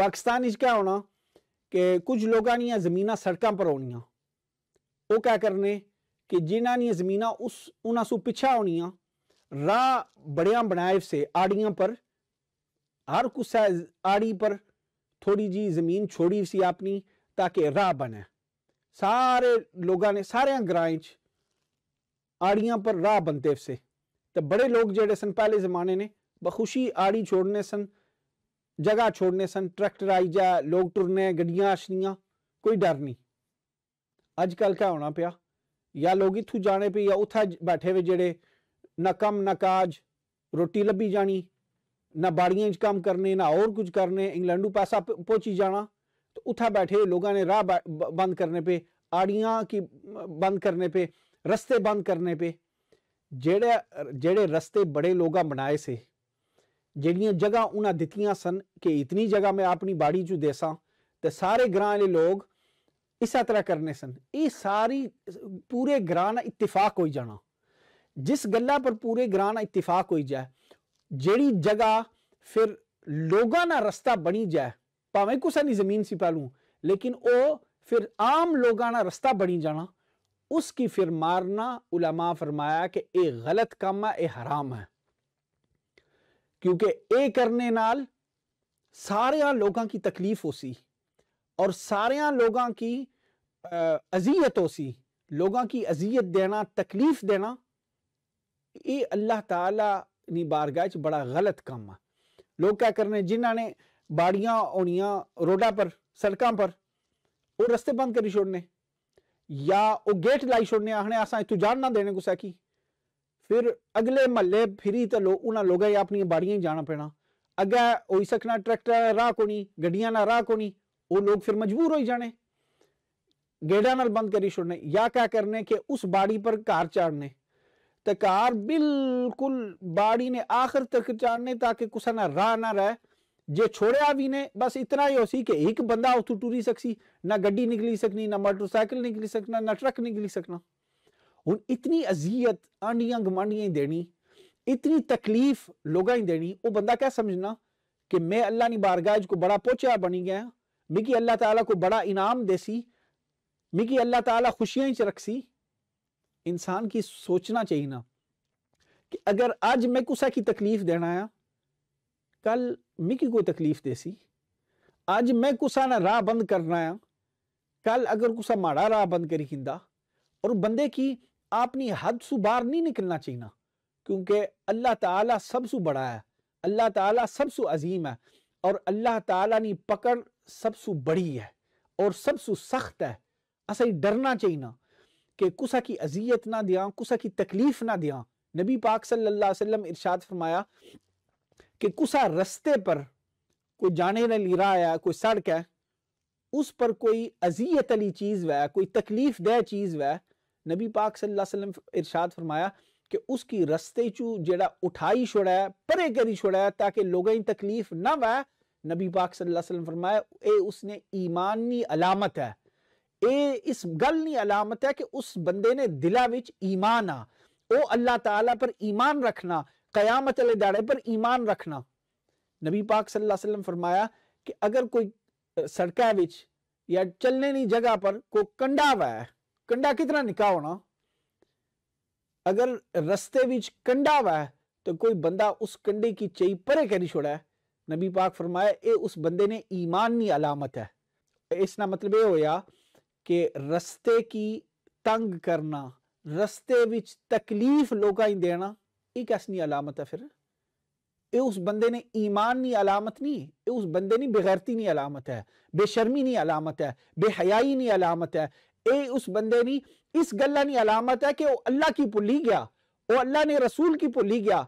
पाकिस्तान क्या होना कि कुछ लोगों दियाँ जमीन सड़क पर होनिया वो क्या करने कि जिन्हों जमीन उस उन्होंने पिछा होनी राह बड़िया बनाए से आड़ियों पर हर कुछ आड़ी पर थोड़ी जी जमीन छोड़ी सी अपनी ताकि राह बने सारे लोगों ने सारे च आड़िया पर राह बनते से तो बड़े लोग जोड़े सन पहले ज़माने ने बखुशी आड़ी छोड़ने सन जगह छोड़ने सन ट्रैक्टर आई जाए लोग टुरने गड्डिया अछनियां कोई डर नहीं अजकल क्या होना पाया या लोग इत्थू जाने पे या उत बैठे हुए जेड़े ना कम न काज रोटी ली जानी ना बाड़ियों कम करने ना और कुछ करने इंग्लैंडू पैसा पहुंची जाना तो उत बैठे हुए लोगों ने राह बंद करने पे आड़िया की बंद करने पे रस्ते बंद करने पे जेड़े जेड़े रस्ते बड़े लोग बनाए से जड़िया जगह उन्होंने दतिया सन कि इतनी जगह मैं अपनी बाड़ी चू देसा तो सारे ग्रां वाले लोग इस तरह करने सन ये सारी पूरे ग्रां का इतफाक हो जाना जिस गला पर पूरे ग्रां का इतफाक हो जाए जड़ी जगह फिर लोगों ना रस्ता बनी जाए भावे कुछ नहीं जमीन सी पहलू लेकिन वो फिर आम लोगों ने रस्ता बनी जाना उसकी फिर मारना उलमा फरमाया कि यह गलत काम है यह हराम है क्योंकि ये करने नाल सारिया लोगों की तकलीफ हो सी और सारे लोगों की अजीयत हो सी लोगों की अजीयत देना तकलीफ देना ये अल्लाह ताला नी बारगाह बड़ा गलत काम है लोग क्या करने जिन्होंने बाड़ियाँ होनिया रोडा पर सड़क पर वो रस्ते बंद करी छोड़ने या वह गेट लाई छोड़ने आखने असा इतू जान ना देने कुसा की फिर अगले ਮਹੱਲੇ फिरी तो ਲੋ ਉਹਨਾਂ ਲੋਕਾਂ ਆਪਣੀਆਂ ਬਾੜੀਆਂ ਹੀ ਜਾਣਾ ਪੈਣਾ ਅੱਗੇ ਹੋਈ ਸਕਣਾ ਟਰੈਕਟਰ ਰਾਹ ਕੋਣੀ ਗੱਡੀਆਂ ਨਾਲ ਰਾਹ ਕੋਣੀ ਉਹ ਲੋਕ ਫਿਰ ਮਜਬੂਰ गेडा नाल बंद करी छोड़ने या क्या करने के उस बाड़ी पर कार चाड़ने तो कार बिल्कुल बाड़ी ने आखिर तक चाड़ने ताकि कुछ ना राह ना रहे जे छोड़िया भी ने बस इतना ही हो सी कि एक बंदा उतू टूरी सकसी ना गड्डी निकली सकनी ना मोटरसाइकिल निकली सकना ना ट्रक निकली सकना हूँ इतनी ਅਜ਼ੀਅਤ ਆਂਡੀਆਂ गुआढ़िया ਹੀ इतनी तकलीफ लोग ही देनी वह बंदा क्या समझना कि मैं अल्लाह ने बारगाह को बड़ा पोचा बनी गया मिगी अल्लाह तला को बड़ा इनाम देसी मिगी अल्लाह ताला खुशियां च रखसी इंसान की सोचना चाहिए ना कि अगर आज मैं कुसा की तकलीफ देना है कल मिकी कोई तकलीफ देसी आज मैं कुसा ने राह बंद करना है कल अगर कुसा माड़ा राह बंद करी खिंदा और बंदे की अपनी हद से बाहर नहीं निकलना चाहिए क्योंकि अल्लाह ताला सबसे बड़ा है अल्लाह ताला सबसे अजीम है और अल्लाह ताला की पकड़ सबसे बड़ी है और सबसे सख्त है असा डरना चाहिए कि कुसा की अजियत ना दिया कुसा की तकलीफ ना दिया नबी पाक सल्लल्लाहु अलैहि वसल्लम इरशाद फरमाया कि कुसा रस्ते पर कोई जाने वाली राह है कोई सड़क है उस पर कोई अजियत अली चीज़ वह कोई तकलीफ दह चीज़ वह नबी पाक सल्लल्लाहु अलैहि वसल्लम इरशाद फरमाया कि उसकी रस्ते चू जड़ा उठाई छोड़ा है परे करी छोड़ा है ताकि लोगों की तकलीफ ना वह नबी पाक सल्लल्लाहु अलैहि वसल्लम फरमाया ए उसने ईमान की अलामत है ए इस गल की अलामत है कि उस बंदे ने दिला विच ईमान आ ओ अल्लाह ताला पर ईमान रखना कयामत अले दाड़े पर ईमान रखना नबी पाक सल्लल्लाहु अलैहि वसल्लम फरमाया कि अगर कोई सड़क विच या चलने की जगह पर कोई कंडा वह है कंडा कितना निका होना अगर रस्ते बिच कंडा वै तो कोई बंदा उस कंडे की चई परे करी छोड़ा नबी पाक फरमाया ये उस बंदे ने ईमान नहीं अलामत है इसका मतलब यह होया कि रस्ते की तंग करना रस्ते बिच तकलीफ लोग देना एक ऐसी अलामत है फिर ये उस बंदे ने ईमान की अलामत नहीं ये उस बंदे ने बेगैरती नहीं अलामत है बेशर्मी नहीं अलामत है बेहयाई नहीं अलामत है ए उस बंदे नहीं इस गल्ला नहीं अलामत है कि वो अल्लाह की पुली गया वो अल्लाह ने रसूल की पुली गया